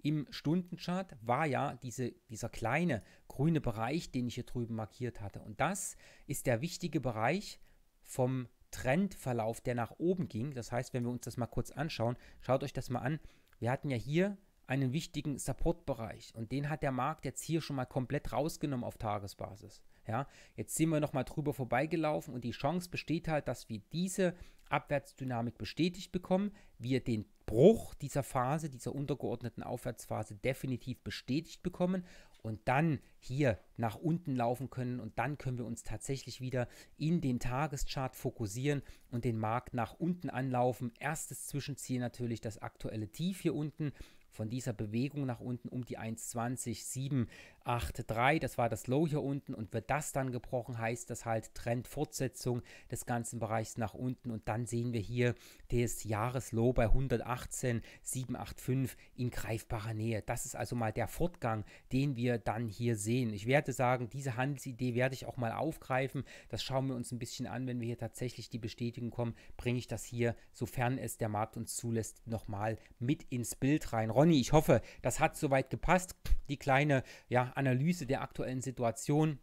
im Stundenchart war ja diese, dieser kleine grüne Bereich, den ich hier drüben markiert hatte. Und das ist der wichtige Bereich vom Trendverlauf, der nach oben ging. Das heißt, wenn wir uns das mal kurz anschauen, schaut euch das mal an. Wir hatten ja hier einen wichtigen Supportbereich und den hat der Markt jetzt hier schon mal komplett rausgenommen auf Tagesbasis. Ja, jetzt sind wir nochmal drüber vorbeigelaufen und die Chance besteht halt, dass wir diese Abwärtsdynamik bestätigt bekommen, wir den Bruch dieser Phase, dieser untergeordneten Aufwärtsphase definitiv bestätigt bekommen und dann hier nach unten laufen können und dann können wir uns tatsächlich wieder in den Tageschart fokussieren und den Markt nach unten anlaufen. Erstes Zwischenziel natürlich das aktuelle Tief hier unten von dieser Bewegung nach unten um die 1,20,7 8,3, das war das Low hier unten und wird das dann gebrochen, heißt das halt Trendfortsetzung des ganzen Bereichs nach unten und dann sehen wir hier das Jahreslow bei 118,785 in greifbarer Nähe. Das ist also mal der Fortgang, den wir dann hier sehen. Ich werde sagen, diese Handelsidee werde ich auch mal aufgreifen. Das schauen wir uns ein bisschen an, wenn wir hier tatsächlich die Bestätigung kommen, bringe ich das hier, sofern es der Markt uns zulässt, nochmal mit ins Bild rein. Ronny, ich hoffe, das hat soweit gepasst die kleine ja, Analyse der aktuellen Situation.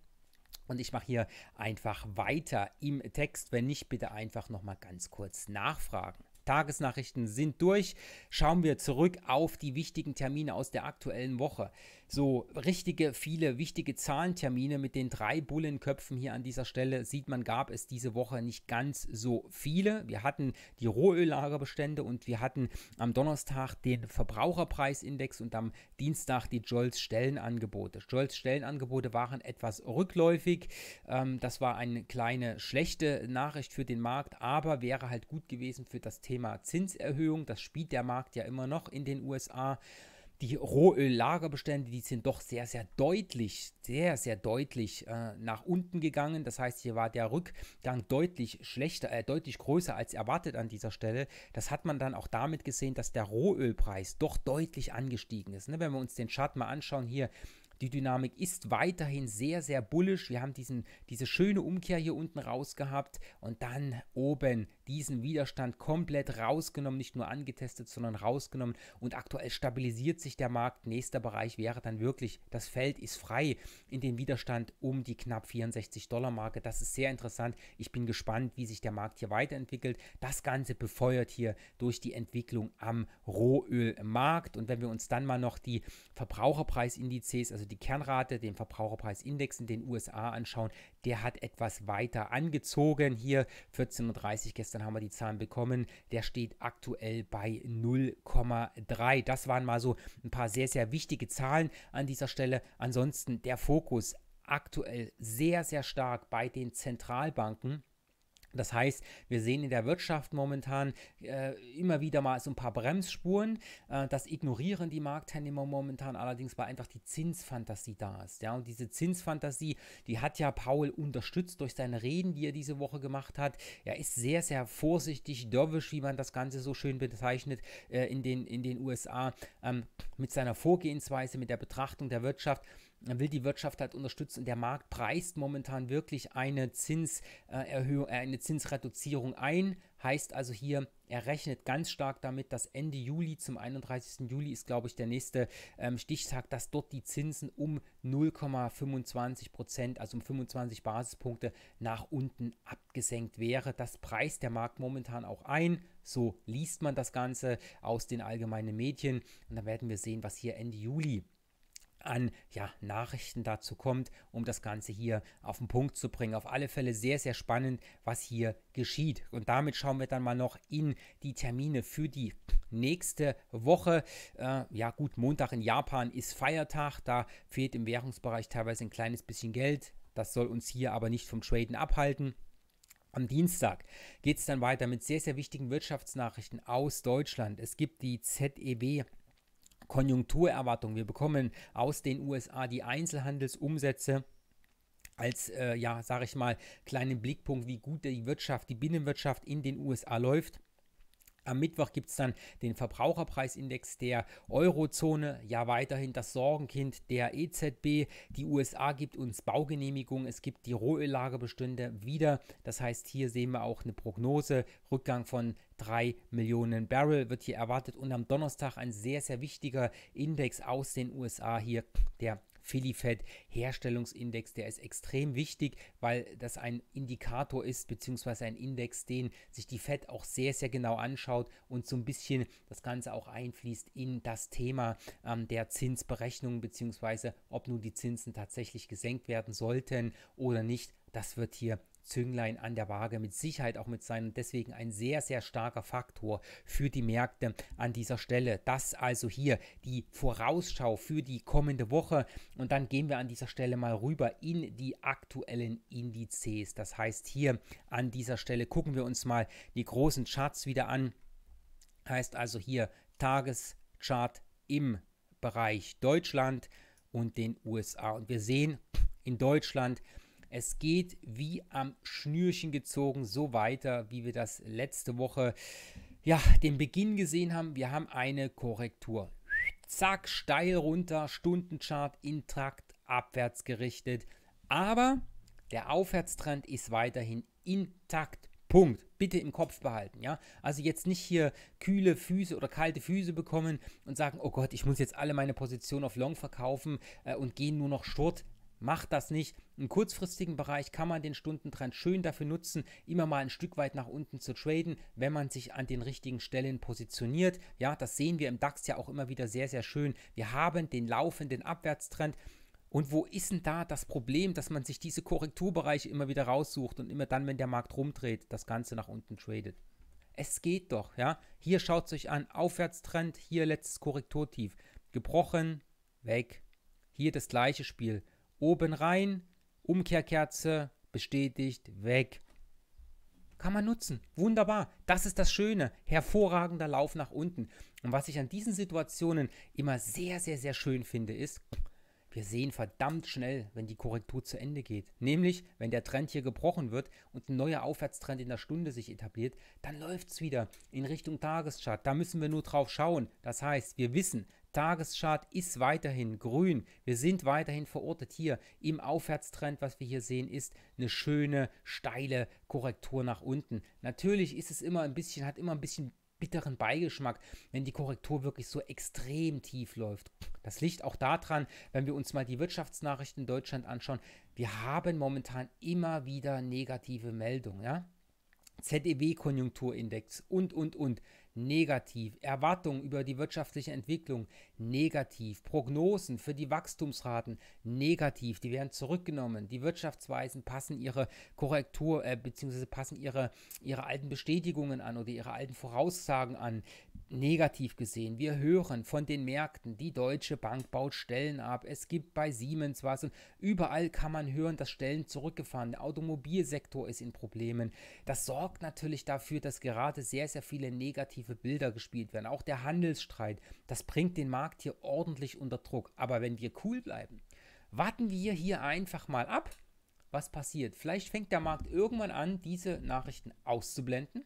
Und ich mache hier einfach weiter im Text. Wenn nicht, bitte einfach nochmal ganz kurz nachfragen. Tagesnachrichten sind durch. Schauen wir zurück auf die wichtigen Termine aus der aktuellen Woche so richtige, viele wichtige Zahlentermine mit den drei Bullenköpfen hier an dieser Stelle sieht man, gab es diese Woche nicht ganz so viele. Wir hatten die Rohöllagerbestände und wir hatten am Donnerstag den Verbraucherpreisindex und am Dienstag die Jolls Stellenangebote. Jolls Stellenangebote waren etwas rückläufig. Ähm, das war eine kleine schlechte Nachricht für den Markt, aber wäre halt gut gewesen für das Thema Zinserhöhung. Das spielt der Markt ja immer noch in den USA die Rohöllagerbestände, die sind doch sehr, sehr deutlich, sehr, sehr deutlich äh, nach unten gegangen. Das heißt, hier war der Rückgang deutlich schlechter, äh, deutlich größer als erwartet an dieser Stelle. Das hat man dann auch damit gesehen, dass der Rohölpreis doch deutlich angestiegen ist. Ne? Wenn wir uns den Chart mal anschauen, hier die Dynamik ist weiterhin sehr, sehr bullisch. Wir haben diesen, diese schöne Umkehr hier unten raus gehabt und dann oben diesen Widerstand komplett rausgenommen, nicht nur angetestet, sondern rausgenommen und aktuell stabilisiert sich der Markt. Nächster Bereich wäre dann wirklich, das Feld ist frei in den Widerstand um die knapp 64 Dollar Marke. Das ist sehr interessant. Ich bin gespannt, wie sich der Markt hier weiterentwickelt. Das Ganze befeuert hier durch die Entwicklung am Rohölmarkt und wenn wir uns dann mal noch die Verbraucherpreisindizes, also die die Kernrate, den Verbraucherpreisindex in den USA anschauen, der hat etwas weiter angezogen. Hier 14.30 Uhr, gestern haben wir die Zahlen bekommen, der steht aktuell bei 0,3. Das waren mal so ein paar sehr, sehr wichtige Zahlen an dieser Stelle. Ansonsten der Fokus aktuell sehr, sehr stark bei den Zentralbanken das heißt, wir sehen in der Wirtschaft momentan äh, immer wieder mal so ein paar Bremsspuren. Äh, das ignorieren die Marktteilnehmer momentan allerdings, weil einfach die Zinsfantasie da ist. Ja? Und diese Zinsfantasie, die hat ja Paul unterstützt durch seine Reden, die er diese Woche gemacht hat. Er ist sehr, sehr vorsichtig, dovish, wie man das Ganze so schön bezeichnet, äh, in, den, in den USA ähm, mit seiner Vorgehensweise, mit der Betrachtung der Wirtschaft will die Wirtschaft halt unterstützen. Der Markt preist momentan wirklich eine Zinserhöhung, äh, äh, eine Zinsreduzierung ein. Heißt also hier, er rechnet ganz stark damit, dass Ende Juli zum 31. Juli ist, glaube ich, der nächste ähm, Stichtag, dass dort die Zinsen um 0,25 Prozent, also um 25 Basispunkte nach unten abgesenkt wäre. Das preist der Markt momentan auch ein. So liest man das Ganze aus den allgemeinen Medien. Und dann werden wir sehen, was hier Ende Juli an ja, Nachrichten dazu kommt, um das Ganze hier auf den Punkt zu bringen. Auf alle Fälle sehr, sehr spannend, was hier geschieht. Und damit schauen wir dann mal noch in die Termine für die nächste Woche. Äh, ja gut, Montag in Japan ist Feiertag, da fehlt im Währungsbereich teilweise ein kleines bisschen Geld. Das soll uns hier aber nicht vom Traden abhalten. Am Dienstag geht es dann weiter mit sehr, sehr wichtigen Wirtschaftsnachrichten aus Deutschland. Es gibt die ZEB Konjunkturerwartung. Wir bekommen aus den USA die Einzelhandelsumsätze als, äh, ja, sage ich mal, kleinen Blickpunkt, wie gut die Wirtschaft, die Binnenwirtschaft in den USA läuft. Am Mittwoch gibt es dann den Verbraucherpreisindex der Eurozone, ja weiterhin das Sorgenkind der EZB. Die USA gibt uns Baugenehmigungen, es gibt die Rohöllagebestände wieder. Das heißt, hier sehen wir auch eine Prognose, Rückgang von 3 Millionen Barrel wird hier erwartet und am Donnerstag ein sehr, sehr wichtiger Index aus den USA hier, der Filifett Herstellungsindex, der ist extrem wichtig, weil das ein Indikator ist, beziehungsweise ein Index, den sich die Fett auch sehr, sehr genau anschaut und so ein bisschen das Ganze auch einfließt in das Thema ähm, der Zinsberechnung, beziehungsweise ob nun die Zinsen tatsächlich gesenkt werden sollten oder nicht. Das wird hier Zünglein an der Waage mit Sicherheit auch mit sein und deswegen ein sehr, sehr starker Faktor für die Märkte an dieser Stelle. Das also hier die Vorausschau für die kommende Woche und dann gehen wir an dieser Stelle mal rüber in die aktuellen Indizes. Das heißt hier an dieser Stelle gucken wir uns mal die großen Charts wieder an. Heißt also hier Tageschart im Bereich Deutschland und den USA. Und wir sehen in Deutschland es geht wie am Schnürchen gezogen so weiter, wie wir das letzte Woche, ja, den Beginn gesehen haben. Wir haben eine Korrektur. Zack, steil runter, Stundenchart intrakt, abwärts gerichtet. Aber der Aufwärtstrend ist weiterhin intakt. Punkt. Bitte im Kopf behalten, ja. Also jetzt nicht hier kühle Füße oder kalte Füße bekommen und sagen, oh Gott, ich muss jetzt alle meine Positionen auf Long verkaufen äh, und gehen nur noch Short. Macht das nicht. Im kurzfristigen Bereich kann man den Stundentrend schön dafür nutzen, immer mal ein Stück weit nach unten zu traden, wenn man sich an den richtigen Stellen positioniert. Ja, das sehen wir im DAX ja auch immer wieder sehr, sehr schön. Wir haben den laufenden Abwärtstrend. Und wo ist denn da das Problem, dass man sich diese Korrekturbereiche immer wieder raussucht und immer dann, wenn der Markt rumdreht, das Ganze nach unten tradet? Es geht doch, ja. Hier schaut es euch an, Aufwärtstrend, hier letztes Korrekturtief. Gebrochen, weg. Hier das gleiche Spiel oben rein, Umkehrkerze, bestätigt, weg. Kann man nutzen. Wunderbar. Das ist das Schöne. Hervorragender Lauf nach unten. Und was ich an diesen Situationen immer sehr, sehr, sehr schön finde, ist, wir sehen verdammt schnell, wenn die Korrektur zu Ende geht. Nämlich, wenn der Trend hier gebrochen wird und ein neuer Aufwärtstrend in der Stunde sich etabliert, dann läuft es wieder in Richtung Tageschart. Da müssen wir nur drauf schauen. Das heißt, wir wissen, Tageschart ist weiterhin grün. Wir sind weiterhin verortet hier im Aufwärtstrend. Was wir hier sehen, ist eine schöne, steile Korrektur nach unten. Natürlich ist es immer ein bisschen, hat immer ein bisschen bitteren Beigeschmack, wenn die Korrektur wirklich so extrem tief läuft. Das liegt auch daran, wenn wir uns mal die Wirtschaftsnachrichten in Deutschland anschauen, wir haben momentan immer wieder negative Meldungen, ja? ZEW-Konjunkturindex und, und, und. Negativ. Erwartungen über die wirtschaftliche Entwicklung negativ. Prognosen für die Wachstumsraten negativ. Die werden zurückgenommen. Die Wirtschaftsweisen passen ihre Korrektur äh, bzw. passen ihre, ihre alten Bestätigungen an oder ihre alten Voraussagen an. Negativ gesehen. Wir hören von den Märkten, die Deutsche Bank baut Stellen ab. Es gibt bei Siemens was und überall kann man hören, dass Stellen zurückgefahren. Der Automobilsektor ist in Problemen. Das sorgt natürlich dafür, dass gerade sehr, sehr viele negative Bilder gespielt werden. Auch der Handelsstreit, das bringt den Markt Markt hier ordentlich unter Druck. Aber wenn wir cool bleiben, warten wir hier einfach mal ab, was passiert. Vielleicht fängt der Markt irgendwann an, diese Nachrichten auszublenden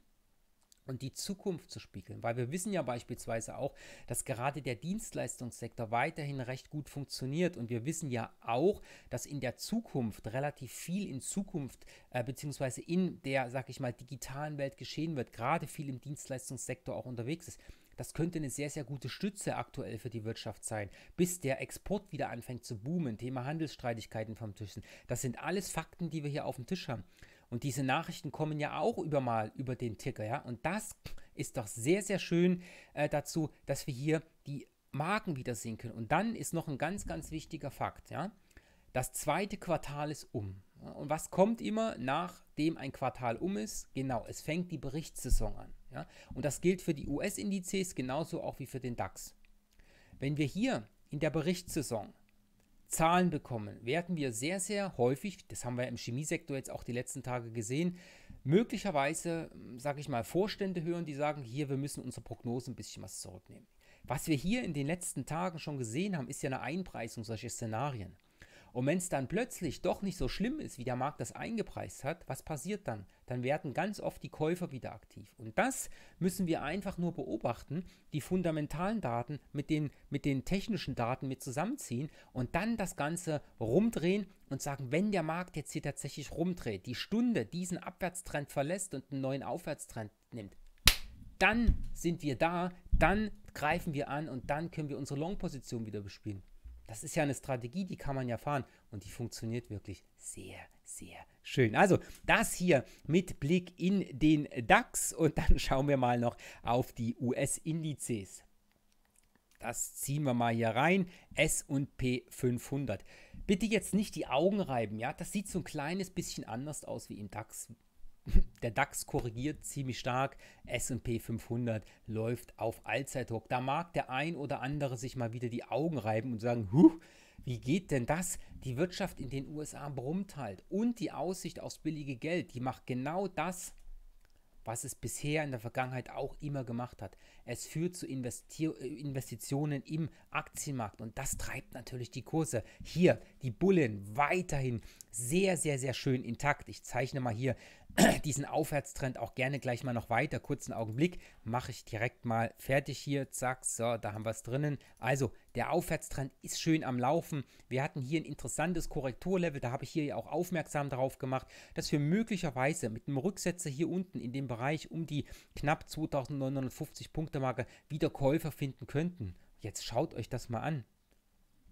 und die Zukunft zu spiegeln. Weil wir wissen ja beispielsweise auch, dass gerade der Dienstleistungssektor weiterhin recht gut funktioniert. Und wir wissen ja auch, dass in der Zukunft relativ viel in Zukunft äh, beziehungsweise in der, sag ich mal, digitalen Welt geschehen wird, gerade viel im Dienstleistungssektor auch unterwegs ist. Das könnte eine sehr, sehr gute Stütze aktuell für die Wirtschaft sein, bis der Export wieder anfängt zu boomen, Thema Handelsstreitigkeiten vom Tisch Das sind alles Fakten, die wir hier auf dem Tisch haben. Und diese Nachrichten kommen ja auch über mal über den Ticker, ja. Und das ist doch sehr, sehr schön äh, dazu, dass wir hier die Marken wieder sehen können. Und dann ist noch ein ganz, ganz wichtiger Fakt, ja. Das zweite Quartal ist um. Und was kommt immer, nachdem ein Quartal um ist? Genau, es fängt die Berichtssaison an. Ja? Und das gilt für die US-Indizes genauso auch wie für den DAX. Wenn wir hier in der Berichtssaison Zahlen bekommen, werden wir sehr, sehr häufig, das haben wir im Chemiesektor jetzt auch die letzten Tage gesehen, möglicherweise, hm, sage ich mal, Vorstände hören, die sagen, hier, wir müssen unsere Prognosen ein bisschen was zurücknehmen. Was wir hier in den letzten Tagen schon gesehen haben, ist ja eine Einpreisung solcher Szenarien. Und wenn es dann plötzlich doch nicht so schlimm ist, wie der Markt das eingepreist hat, was passiert dann? Dann werden ganz oft die Käufer wieder aktiv. Und das müssen wir einfach nur beobachten, die fundamentalen Daten mit den, mit den technischen Daten mit zusammenziehen und dann das Ganze rumdrehen und sagen, wenn der Markt jetzt hier tatsächlich rumdreht, die Stunde diesen Abwärtstrend verlässt und einen neuen Aufwärtstrend nimmt, dann sind wir da, dann greifen wir an und dann können wir unsere Long-Position wieder bespielen. Das ist ja eine Strategie, die kann man ja fahren und die funktioniert wirklich sehr, sehr schön. Also das hier mit Blick in den DAX und dann [laughs] schauen wir mal noch auf die US-Indizes. Das ziehen wir mal hier rein. S&P 500. Bitte jetzt nicht die Augen reiben, ja? Das sieht so ein kleines bisschen anders aus wie im DAX. Der DAX korrigiert ziemlich stark. SP 500 läuft auf Allzeithoch. Da mag der ein oder andere sich mal wieder die Augen reiben und sagen, huh, wie geht denn das? Die Wirtschaft in den USA brummt halt. Und die Aussicht aufs billige Geld, die macht genau das, was es bisher in der Vergangenheit auch immer gemacht hat. Es führt zu Investi äh, Investitionen im Aktienmarkt und das treibt natürlich die Kurse. Hier die Bullen weiterhin sehr, sehr, sehr schön intakt. Ich zeichne mal hier [clears throat] diesen Aufwärtstrend auch gerne gleich mal noch weiter. Kurzen Augenblick mache ich direkt mal fertig hier. Zack, so, da haben wir es drinnen. Also, der Aufwärtstrend ist schön am Laufen. Wir hatten hier ein interessantes Korrekturlevel. Da habe ich hier ja auch aufmerksam darauf gemacht, dass wir möglicherweise mit einem Rücksetzer hier unten in dem Bereich um die knapp 2950 Punkte Marke wieder Käufer finden könnten. Jetzt schaut euch das mal an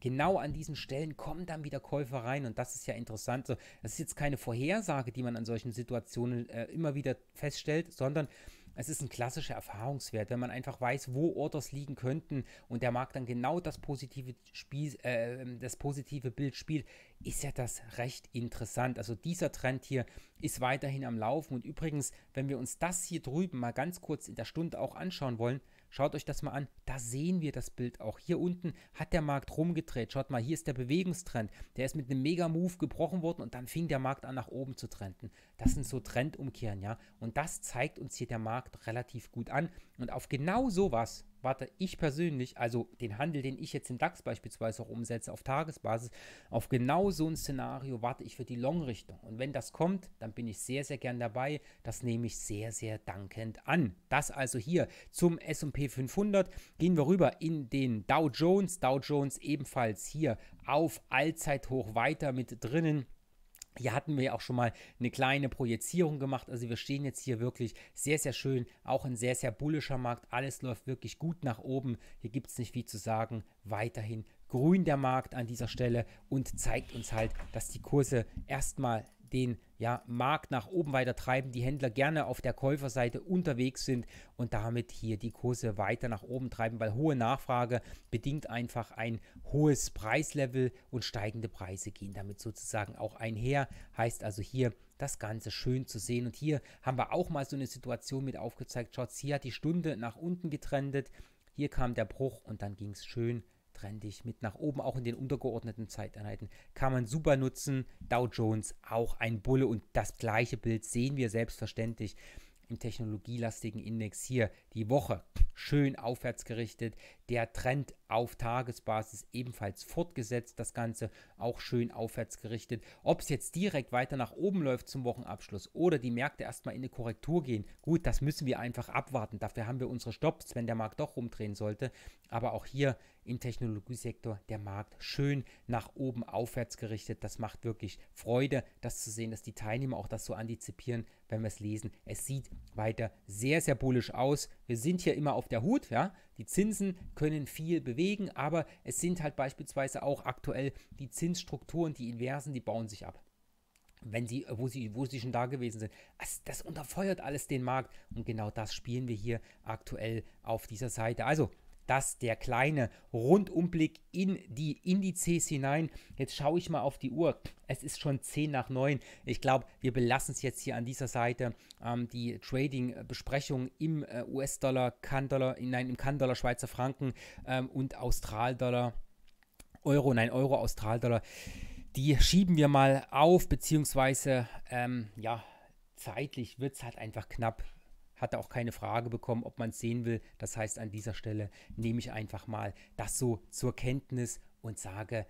genau an diesen Stellen kommen dann wieder Käufer rein und das ist ja interessant. das ist jetzt keine Vorhersage, die man an solchen Situationen äh, immer wieder feststellt, sondern es ist ein klassischer Erfahrungswert, wenn man einfach weiß, wo Orders liegen könnten und der Markt dann genau das positive, Spiel, äh, das positive Bild spielt, ist ja das recht interessant. Also dieser Trend hier ist weiterhin am Laufen und übrigens, wenn wir uns das hier drüben mal ganz kurz in der Stunde auch anschauen wollen, Schaut euch das mal an. Da sehen wir das Bild auch. Hier unten hat der Markt rumgedreht. Schaut mal, hier ist der Bewegungstrend. Der ist mit einem Mega-Move gebrochen worden und dann fing der Markt an, nach oben zu trenden. Das sind so Trendumkehren, ja. Und das zeigt uns hier der Markt relativ gut an. Und auf genau sowas warte ich persönlich, also den Handel, den ich jetzt im DAX beispielsweise auch umsetze auf Tagesbasis, auf genau so ein Szenario warte ich für die Long-Richtung. Und wenn das kommt, dann bin ich sehr, sehr gern dabei. Das nehme ich sehr, sehr dankend an. Das also hier zum SP 500. Gehen wir rüber in den Dow Jones. Dow Jones ebenfalls hier auf Allzeithoch weiter mit drinnen. Hier hatten wir auch schon mal eine kleine Projizierung gemacht. Also wir stehen jetzt hier wirklich sehr, sehr schön. Auch ein sehr, sehr bullischer Markt. Alles läuft wirklich gut nach oben. Hier gibt es nicht viel zu sagen. Weiterhin grün der Markt an dieser Stelle und zeigt uns halt, dass die Kurse erstmal den ja, Markt nach oben weiter treiben, die Händler gerne auf der Käuferseite unterwegs sind und damit hier die Kurse weiter nach oben treiben, weil hohe Nachfrage bedingt einfach ein hohes Preislevel und steigende Preise gehen damit sozusagen auch einher. Heißt also hier das Ganze schön zu sehen. Und hier haben wir auch mal so eine Situation mit aufgezeigt. Schaut, hier hat die Stunde nach unten getrendet, hier kam der Bruch und dann ging es schön Trenn dich mit nach oben, auch in den untergeordneten Zeiteinheiten. Kann man super nutzen. Dow Jones auch ein Bulle und das gleiche Bild sehen wir selbstverständlich im technologielastigen Index hier die Woche schön aufwärts gerichtet der Trend auf Tagesbasis ebenfalls fortgesetzt. Das Ganze auch schön aufwärts gerichtet. Ob es jetzt direkt weiter nach oben läuft zum Wochenabschluss oder die Märkte erstmal in eine Korrektur gehen, gut, das müssen wir einfach abwarten. Dafür haben wir unsere Stops, wenn der Markt doch rumdrehen sollte. Aber auch hier im Technologiesektor der Markt schön nach oben aufwärts gerichtet. Das macht wirklich Freude, das zu sehen, dass die Teilnehmer auch das so antizipieren, wenn wir es lesen. Es sieht weiter sehr, sehr bullisch aus wir sind hier immer auf der Hut, ja. Die Zinsen können viel bewegen, aber es sind halt beispielsweise auch aktuell die Zinsstrukturen, die Inversen, die bauen sich ab. Wenn sie, wo sie, wo sie schon da gewesen sind. Also das unterfeuert alles den Markt. Und genau das spielen wir hier aktuell auf dieser Seite. Also, dass der kleine Rundumblick in die Indizes hinein. Jetzt schaue ich mal auf die Uhr. Es ist schon 10 nach 9. Ich glaube, wir belassen es jetzt hier an dieser Seite. Ähm, die Trading-Besprechung im äh, US-Dollar, Kann-Dollar, nein, im Kann-Dollar, Schweizer Franken ähm, und Austral-Dollar, Euro, nein, Euro, Austral-Dollar. Die schieben wir mal auf, beziehungsweise, ähm, ja, zeitlich wird es halt einfach knapp hat er auch keine Frage bekommen, ob man es sehen will. Das heißt, an dieser Stelle nehme ich einfach mal das so zur Kenntnis und sage,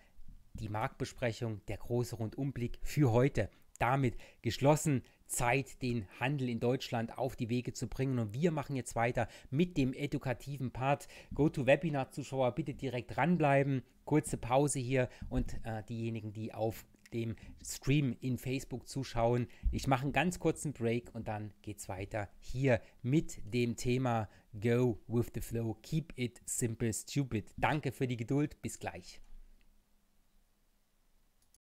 die Marktbesprechung, der große Rundumblick für heute. Damit geschlossen. Zeit, den Handel in Deutschland auf die Wege zu bringen. Und wir machen jetzt weiter mit dem edukativen Part. GoToWebinar-Zuschauer, bitte direkt dranbleiben. Kurze Pause hier und äh, diejenigen, die auf dem Stream in Facebook zuschauen. Ich mache einen ganz kurzen Break und dann geht's weiter hier mit dem Thema Go with the Flow. Keep it simple, stupid. Danke für die Geduld. Bis gleich.